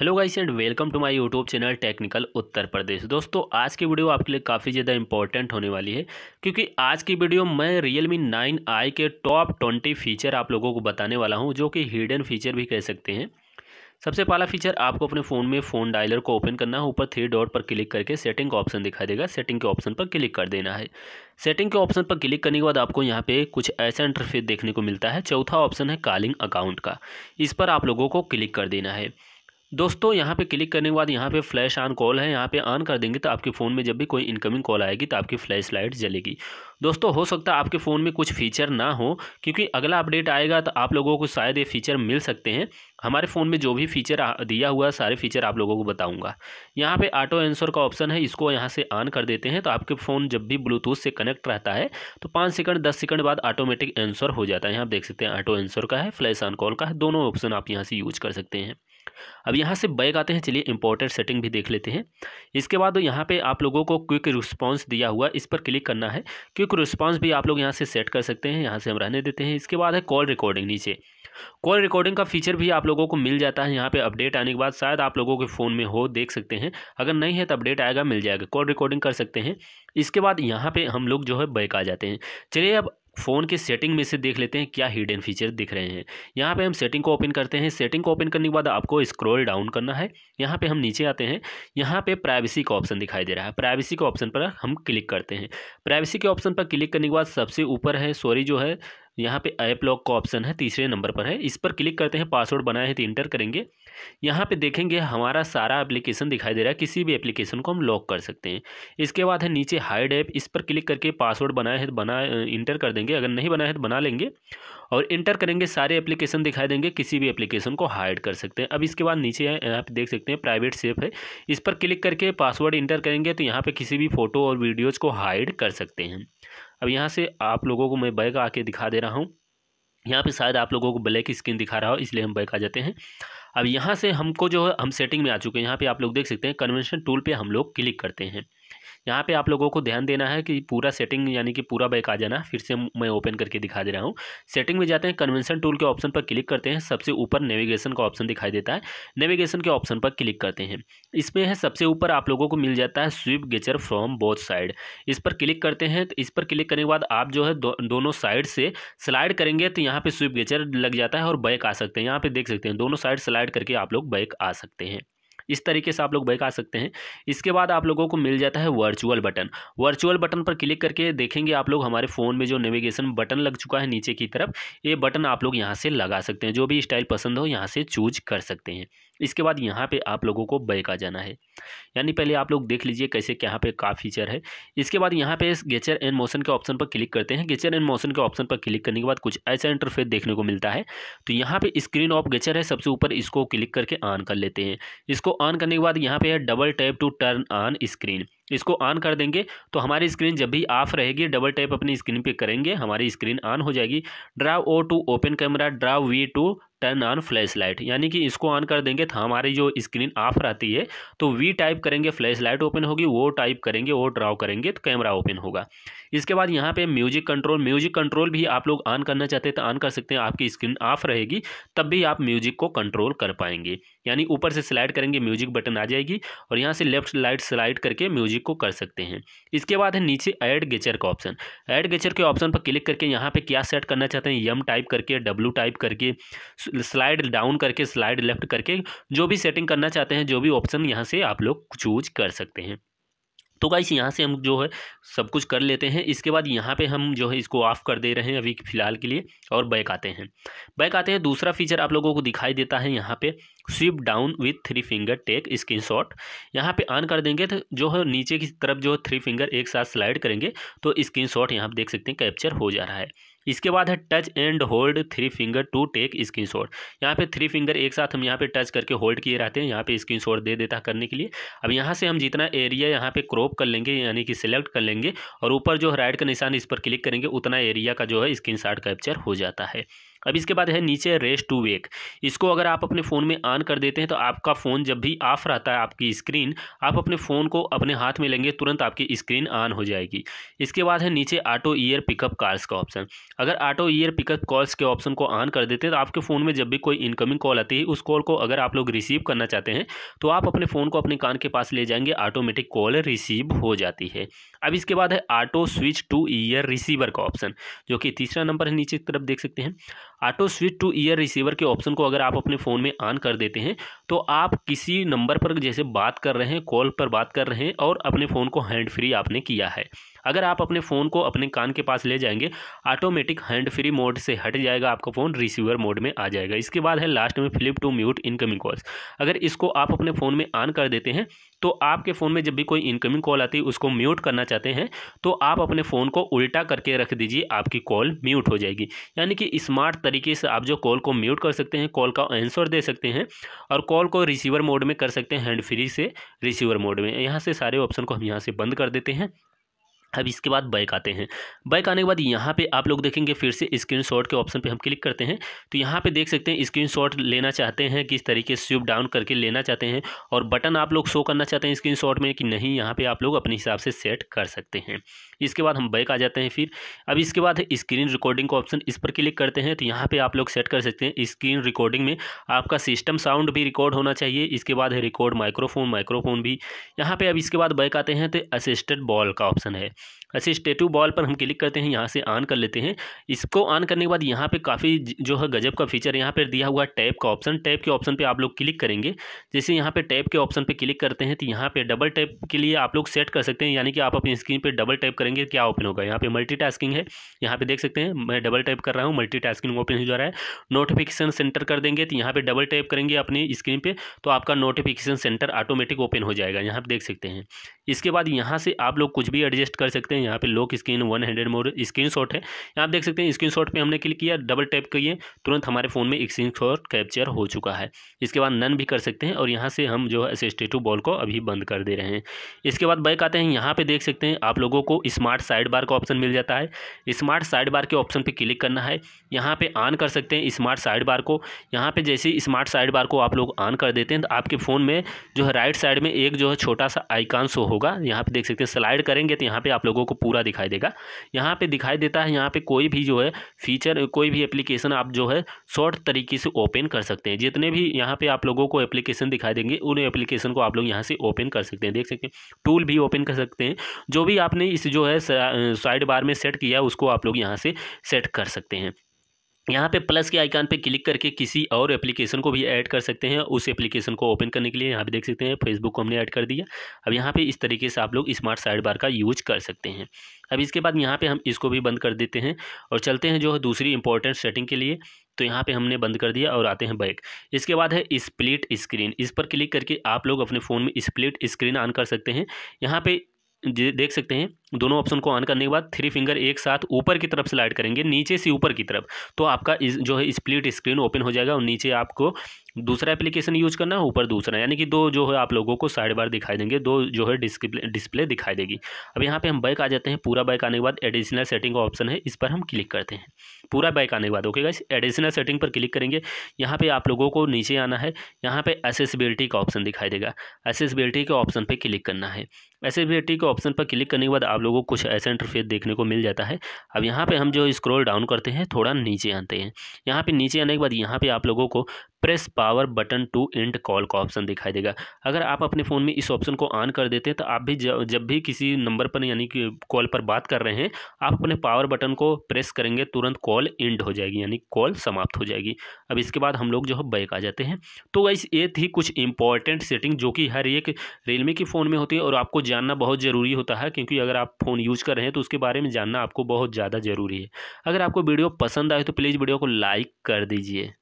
hello guys and welcome to my YouTube channel technical Uttar Pradesh दोस्तों आज की वीडियो आपके लिए काफ़ी ज़्यादा इंपॉर्टेंट होने वाली है क्योंकि आज की वीडियो मैं रियलमी नाइन आई के टॉप ट्वेंटी फीचर आप लोगों को बताने वाला हूं जो कि हिडन फीचर भी कह सकते हैं सबसे पहला फीचर आपको अपने फ़ोन में फ़ोन डायलर को ओपन करना है ऊपर थ्री डॉट पर क्लिक करके सेटिंग का ऑप्शन दिखाई देगा सेटिंग के ऑप्शन पर क्लिक कर देना है सेटिंग के ऑप्शन पर क्लिक करने के बाद आपको यहाँ पे कुछ ऐसा इंटरफेस देखने को मिलता है चौथा ऑप्शन है कॉलिंग अकाउंट का इस पर आप लोगों को क्लिक कर देना है दोस्तों यहाँ पे क्लिक करने के बाद यहाँ पे फ्लैश ऑन कॉल है यहाँ पे ऑन कर देंगे तो आपके फ़ोन में जब भी कोई इनकमिंग कॉल आएगी तो आपकी फ्लैश लाइट जलेगी दोस्तों हो सकता है आपके फ़ोन में कुछ फीचर ना हो क्योंकि अगला अपडेट आएगा तो आप लोगों को शायद ये फीचर मिल सकते हैं हमारे फ़ोन में जो भी फीचर दिया हुआ है सारे फीचर आप लोगों को बताऊँगा यहाँ पर ऑटो एंसर का ऑप्शन है इसको यहाँ से ऑन कर देते हैं तो आपके फ़ोन जब भी ब्लूटूथ से कनेक्ट रहता है तो पाँच सेकंड दस सेकंड बाद ऑटोमेटिक एंसर हो जाता है यहाँ आप देख सकते हैं आटो एंसर का है फ्लैश ऑन कॉल का है दोनों ऑप्शन आप यहाँ से यूज कर सकते हैं अब यहाँ से बैग आते हैं चलिए इंपॉर्टेंट सेटिंग भी देख लेते हैं इसके बाद यहाँ पे आप लोगों को क्विक रिस्पांस दिया हुआ इस पर क्लिक करना है क्विक रिस्पांस भी आप लोग यहाँ से सेट कर सकते हैं यहाँ से हम रहने देते हैं इसके बाद है कॉल रिकॉर्डिंग नीचे कॉल रिकॉर्डिंग का फीचर भी आप लोगों को मिल जाता है यहाँ पे अपडेट आने के बाद शायद आप लोगों के फ़ोन में हो देख सकते हैं अगर नहीं है तो अपडेट आएगा मिल जाएगा कॉल रिकॉर्डिंग कर सकते हैं इसके बाद यहाँ पे हम लोग जो है बैक आ जाते हैं चलिए अब फ़ोन के सेटिंग में से देख लेते हैं क्या हिडन फीचर दिख रहे हैं यहाँ पे हम सेटिंग को ओपन करते हैं सेटिंग को ओपन करने के बाद आपको स्क्रॉल डाउन करना है यहाँ पे हम नीचे आते हैं यहाँ पे प्राइवेसी का ऑप्शन दिखाई दे रहा है प्राइवेसी के ऑप्शन पर हम क्लिक करते हैं प्राइवेसी के ऑप्शन पर क्लिक करने के बाद सबसे ऊपर है सॉरी जो है यहाँ पे ऐप लॉक का ऑप्शन है तीसरे नंबर पर है इस पर क्लिक करते हैं पासवर्ड बनाए हैं तो इंटर करेंगे यहाँ पे देखेंगे हमारा सारा एप्लीकेशन दिखाई दे रहा है किसी भी एप्लीकेशन को हम लॉक कर सकते हैं इसके बाद है नीचे हाइड ऐप इस पर क्लिक करके पासवर्ड बनाए हैं तो बना इंटर कर देंगे अगर नहीं बनाए हैं तो बना लेंगे और इंटर करेंगे सारे एप्लीकेशन दिखाई देंगे किसी भी एप्लीकेशन को हाइड कर सकते हैं अब इसके बाद नीचे यहाँ पे देख सकते हैं प्राइवेट सेफ है इस पर क्लिक करके पासवर्ड इंटर करेंगे तो यहाँ पर किसी भी फोटो और वीडियोज़ को हाइड कर सकते हैं अब यहाँ से आप लोगों को मैं बैग आके दिखा दे रहा हूँ यहाँ पे शायद आप लोगों को ब्लैक स्क्रीन दिखा रहा हो इसलिए हम बैक आ जाते हैं अब यहाँ से हमको जो है हम सेटिंग में आ चुके हैं यहाँ पे आप लोग देख सकते हैं कन्वेंशन टूल पे हम लोग क्लिक करते हैं यहाँ पे आप लोगों को ध्यान देना है कि पूरा सेटिंग यानी कि पूरा बैक आ जाना फिर से मैं ओपन करके दिखा दे रहा हूँ सेटिंग में जाते हैं कन्वेंशन टूल के ऑप्शन पर क्लिक करते हैं सबसे ऊपर नेविगेशन का ऑप्शन दिखाई देता है नेविगेशन के ऑप्शन पर क्लिक करते हैं इसमें है सबसे ऊपर आप लोगों को मिल जाता है swipe gesture from both side इस पर क्लिक करते हैं तो इस पर क्लिक करने के बाद आप जो है दोनों साइड से स्लाइड करेंगे तो यहाँ पर स्विप गेचर लग जाता है और बैक आ सकते हैं यहाँ पर देख सकते हैं दोनों साइड स्लाइड करके आप लोग बैक आ सकते हैं इस तरीके से आप लोग बैक आ सकते हैं इसके बाद आप लोगों को मिल जाता है वर्चुअल बटन वर्चुअल बटन पर क्लिक करके देखेंगे आप लोग हमारे फ़ोन में जो नेविगेशन बटन लग चुका है नीचे की तरफ ये बटन आप लोग यहाँ से लगा सकते हैं जो भी स्टाइल पसंद हो यहाँ से चूज कर सकते हैं इसके बाद यहाँ पे आप लोगों को बैक आ जाना है यानी पहले आप लोग देख लीजिए कैसे यहाँ पे का फीचर है इसके बाद यहाँ पे गेचर एंड मोशन के ऑप्शन पर क्लिक करते हैं गेचर एंड मोशन के ऑप्शन पर क्लिक करने के बाद कुछ ऐसा इंटरफेस देखने को मिलता है तो यहाँ पे स्क्रीन ऑफ गेचर है सबसे ऊपर इसको क्लिक करके ऑन कर लेते हैं इसको ऑन करने के बाद यहाँ पे है double tap to turn on screen इसको ऑन कर देंगे तो हमारी स्क्रीन जब भी ऑफ रहेगी डबल टैप अपनी स्क्रीन पे करेंगे हमारी स्क्रीन ऑन हो जाएगी draw O to open camera draw V to turn on flash light यानी कि इसको ऑन कर देंगे तो हमारी जो स्क्रीन ऑफ रहती है तो वी टाइप करेंगे फ्लैश लाइट ओपन होगी वो टाइप करेंगे वो ड्राव करेंगे तो कैमरा ओपन होगा इसके बाद यहाँ पे म्यूजिक कंट्रोल म्यूजिक कंट्रोल भी आप लोग ऑन करना चाहते हैं तो ऑन कर सकते हैं आपकी स्क्रीन ऑफ रहेगी तब भी आप म्यूजिक को कंट्रोल कर पाएंगे यानी ऊपर से स्लाइड करेंगे म्यूजिक बटन आ जाएगी और यहाँ से लेफ्ट लाइट स्लाइड करके म्यूजिक को कर सकते हैं इसके बाद है नीचे ऐड गेचर का ऑप्शन ऐड गेचर के ऑप्शन पर क्लिक करके यहाँ पर क्या सेट करना चाहते हैं यम टाइप करके डब्लू टाइप करके स्लाइड डाउन करके स्लाइड लेफ्ट करके जो भी सेटिंग करना चाहते हैं जो भी ऑप्शन यहाँ से आप लोग चूज कर सकते हैं तो गाइस यहाँ से हम जो है सब कुछ कर लेते हैं इसके बाद यहाँ पे हम जो है इसको ऑफ़ कर दे रहे हैं अभी फ़िलहाल के लिए और बैक आते हैं बैक आते हैं दूसरा फीचर आप लोगों को दिखाई देता है यहाँ पे swipe down with three finger take screenshot यहाँ पर ऑन कर देंगे तो जो है नीचे की तरफ जो है थ्री फिंगर एक साथ स्लाइड करेंगे तो स्क्रीन शॉट यहाँ पर देख सकते हैं कैप्चर हो जा रहा है इसके बाद है touch and hold three finger to take screenshot यहाँ पे थ्री फिंगर एक साथ हम यहाँ पे टच करके होल्ड किए रहते हैं यहाँ पे स्क्रीन शॉट दे देता करने के लिए अब यहाँ से हम जितना एरिया यहाँ पे क्रॉप कर लेंगे यानी कि सिलेक्ट कर लेंगे और ऊपर जो राइट का निशान इस पर क्लिक करेंगे उतना एरिया का जो है स्क्रीन कैप्चर हो जाता है अब इसके बाद है नीचे रेस टू वेक इसको अगर आप अपने फ़ोन में ऑन कर देते हैं तो आपका फ़ोन जब भी ऑफ रहता है आपकी स्क्रीन आप अपने फ़ोन को अपने हाथ में लेंगे तुरंत आपकी स्क्रीन ऑन हो जाएगी इसके बाद है नीचे ऑटो ईयर पिकअप कार्स का ऑप्शन अगर ऑटो ईयर पिकअप कॉल्स के ऑप्शन को ऑन कर देते हैं तो आपके फ़ोन में जब भी कोई इनकमिंग कॉल आती है उस कॉल को अगर आप लोग रिसीव करना चाहते हैं तो आप अपने फ़ोन को अपने कान के पास ले जाएंगे ऑटोमेटिक कॉल रिसीव हो जाती है अब इसके बाद है auto switch to ear receiver का ऑप्शन जो कि तीसरा नंबर है नीचे की तरफ देख सकते हैं auto switch to ear receiver के ऑप्शन को अगर आप अपने फ़ोन में ऑन कर देते हैं तो आप किसी नंबर पर जैसे बात कर रहे हैं कॉल पर बात कर रहे हैं और अपने फ़ोन को हैंड फ्री आपने किया है अगर आप अपने फ़ोन को अपने कान के पास ले जाएंगे ऑटोमेटिक हैंड फ्री मोड से हट जाएगा आपका फ़ोन रिसीवर मोड में आ जाएगा इसके बाद है लास्ट में flip to mute incoming calls अगर इसको आप अपने फ़ोन में ऑन कर देते हैं तो आपके फ़ोन में जब भी कोई इनकमिंग कॉल आती है उसको म्यूट करना चाहते हैं तो आप अपने फ़ोन को उल्टा करके रख दीजिए आपकी कॉल म्यूट हो जाएगी यानी कि स्मार्ट तरीके से आप जो कॉल को म्यूट कर सकते हैं कॉल का आंसर दे सकते हैं और कॉल को रिसीवर मोड में कर सकते हैं हैंड फ्री से रिसीवर मोड में यहाँ से सारे ऑप्शन को हम यहाँ से बंद कर देते हैं अब इसके बाद बैक आते हैं बैक आने के बाद यहाँ पे आप लोग देखेंगे फिर से स्क्रीन शॉट के ऑप्शन पे हम क्लिक करते हैं तो यहाँ पे देख सकते हैं स्क्रीन शॉट लेना चाहते हैं किस तरीके से स्विप डाउन करके लेना चाहते हैं और बटन आप लोग शो करना चाहते हैं स्क्रीन शॉट में कि नहीं यहाँ पर आप लोग अपने हिसाब से सेट कर सकते हैं इसके बाद हम बैक आ जाते हैं फिर अब इसके बाद स्क्रीन रिकॉर्डिंग का ऑप्शन इस पर क्लिक करते हैं तो यहाँ पर आप लोग सेट कर सकते हैं स्क्रीन रिकॉर्डिंग में आपका सिस्टम साउंड भी रिकॉर्ड होना चाहिए इसके बाद है रिकॉर्ड माइक्रोफोन माइक्रोफोन भी यहाँ पर अब इसके बाद बैक आते हैं तो असिस्टेड बॉल का ऑप्शन है स्टेटू बॉल पर हम क्लिक करते हैं यहाँ से ऑन कर लेते हैं इसको ऑन करने के बाद यहाँ पे काफ़ी जो है गजब का फीचर यहाँ पर दिया हुआ टैप का ऑप्शन टैप के ऑप्शन पे आप लोग क्लिक करेंगे जैसे यहाँ पे टैप के ऑप्शन पे क्लिक करते हैं तो यहाँ पे डबल टैप के लिए आप लोग सेट कर सकते हैं यानी कि आप अपनी स्क्रीन पर डबल टैप करेंगे तो क्या ओपन होगा यहाँ पर मल्टी है यहाँ पर देख सकते हैं मैं डबल टैप कर रहा हूँ मल्टी ओपन हो जा रहा है नोटिफिकेशन सेंटर कर देंगे तो यहाँ पर डबल टैप करेंगे अपनी स्क्रीन पर तो आपका नोटिफिकेशन सेंटर ऑटोमेटिक ओपन हो जाएगा यहाँ पर देख सकते हैं इसके बाद यहाँ से आप लोग कुछ भी एडजस्ट कर कर सकते हैं यहाँ पे lock screen one hundred mode screenshot है यहाँ आप देख सकते हैं स्क्रीन शॉट पर हमने क्लिक किया डबल टैप किए तुरंत हमारे फ़ोन में स्क्रीन शॉट कैप्चर हो चुका है इसके बाद नन भी कर सकते हैं और यहाँ से हम जो है एस स्टेटू बॉल को अभी बंद कर दे रहे हैं इसके बाद बैक आते हैं यहाँ पर देख सकते हैं आप लोगों को स्मार्ट साइड बार का ऑप्शन मिल जाता है स्मार्ट साइड बार के ऑप्शन पर क्लिक करना है यहाँ पर ऑन कर सकते हैं स्मार्ट साइड बार को यहाँ पर जैसे स्मार्ट साइड बार को आप लोग ऑन कर देते हैं तो आपके फ़ोन में जो है राइट साइड में एक जो है छोटा सा आइकान शो होगा यहाँ पे देख सकते हैं स्लाइड करेंगे तो यहाँ पे आप लोगों को पूरा दिखाई देगा यहाँ पे दिखाई देता है यहाँ पे कोई भी जो है फीचर कोई भी एप्लीकेशन आप जो है शॉर्ट तरीके से ओपन कर सकते हैं जितने भी यहाँ पे आप लोगों को एप्लीकेशन दिखाई देंगे उन एप्लीकेशन को आप लोग यहाँ से ओपन कर सकते हैं देख सकते हैं टूल भी ओपन कर सकते हैं जो भी आपने इस जो है साइड बार में सेट किया उसको आप लोग यहाँ से सेट कर सकते हैं यहाँ पे प्लस के आइकन पे क्लिक करके किसी और एप्लीकेशन को भी ऐड कर सकते हैं उस एप्लीकेशन को ओपन करने के लिए यहाँ पे देख सकते हैं फेसबुक को हमने ऐड कर दिया अब यहाँ पे इस तरीके से आप लोग स्मार्ट साइड बार का यूज कर सकते हैं अब इसके बाद यहाँ पे हम इसको भी बंद कर देते हैं और चलते हैं जो है दूसरी इंपॉर्टेंट सेटिंग के लिए तो यहाँ पे हमने बंद कर दिया और आते हैं बैक इसके बाद है स्प्लिट स्क्रीन इस पर क्लिक करके आप लोग अपने फ़ोन में स्प्लिट स्क्रीन ऑन कर सकते हैं यहाँ पे देख सकते हैं दोनों ऑप्शन को ऑन करने के बाद थ्री फिंगर एक साथ ऊपर की तरफ स्लाइड करेंगे नीचे से ऊपर की तरफ तो आपका इस जो है स्प्लिट स्क्रीन ओपन हो जाएगा और नीचे आपको दूसरा एप्लीकेशन यूज करना है ऊपर दूसरा यानी कि दो जो है आप लोगों को साइड बार दिखाई देंगे दो जो है डिस्प्ले डिस्प्ले दिखाई देगी अब यहाँ पे हम बैक आ जाते हैं पूरा बैक आने के बाद एडिशनल सेटिंग का ऑप्शन है इस पर हम क्लिक करते हैं पूरा बैक आने के बाद ओके गाइस एडिशनल सेटिंग पर क्लिक करेंगे यहाँ पर आप लोगों को नीचे आना है यहाँ पर एसेसिबिलिटी का ऑप्शन दिखाई देगा एसेसिबिलिटी के ऑप्शन पर क्लिक करना है ऐसे भी टी के ऑप्शन पर क्लिक करने के बाद आप लोगों को कुछ ऐसा इंटरफेस देखने को मिल जाता है अब यहाँ पे हम जो स्क्रॉल डाउन करते हैं थोड़ा नीचे आते हैं यहाँ पे नीचे आने के बाद यहाँ पे आप लोगों को press power button to end call का ऑप्शन दिखाई देगा अगर आप अपने फ़ोन में इस ऑप्शन को ऑन कर देते हैं तो आप भी जब भी किसी नंबर पर यानी कि कॉल पर बात कर रहे हैं आप अपने पावर बटन को प्रेस करेंगे तुरंत कॉल एंड हो जाएगी यानी कॉल समाप्त हो जाएगी अब इसके बाद हम लोग जो है बैक आ जाते हैं तो वैस ये थी कुछ इंपॉर्टेंट सेटिंग जो कि हर एक रियलमी के फ़ोन में होती है और आपको जानना बहुत ज़रूरी होता है क्योंकि अगर आप फ़ोन यूज़ कर रहे हैं तो उसके बारे में जानना आपको बहुत ज़्यादा ज़रूरी है अगर आपको वीडियो पसंद आए तो प्लीज़ वीडियो को लाइक कर दीजिए